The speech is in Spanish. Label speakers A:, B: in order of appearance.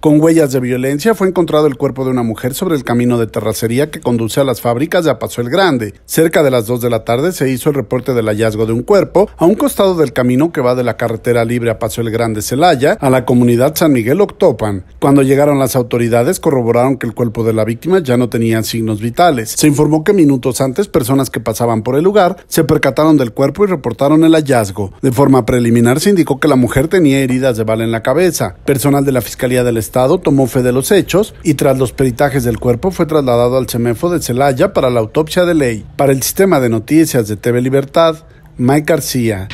A: Con huellas de violencia fue encontrado el cuerpo de una mujer sobre el camino de terracería que conduce a las fábricas de Apaso el Grande. Cerca de las 2 de la tarde se hizo el reporte del hallazgo de un cuerpo a un costado del camino que va de la carretera libre a el Grande Celaya a la comunidad San Miguel Octopan. Cuando llegaron las autoridades corroboraron que el cuerpo de la víctima ya no tenía signos vitales. Se informó que minutos antes personas que pasaban por el lugar se percataron del cuerpo y reportaron el hallazgo. De forma preliminar se indicó que la mujer tenía heridas de bala en la cabeza. Personal de la Fiscalía del Estado Estado tomó fe de los hechos y tras los peritajes del cuerpo fue trasladado al CEMEFO de Celaya para la autopsia de ley. Para el sistema de noticias de TV Libertad, Mike García.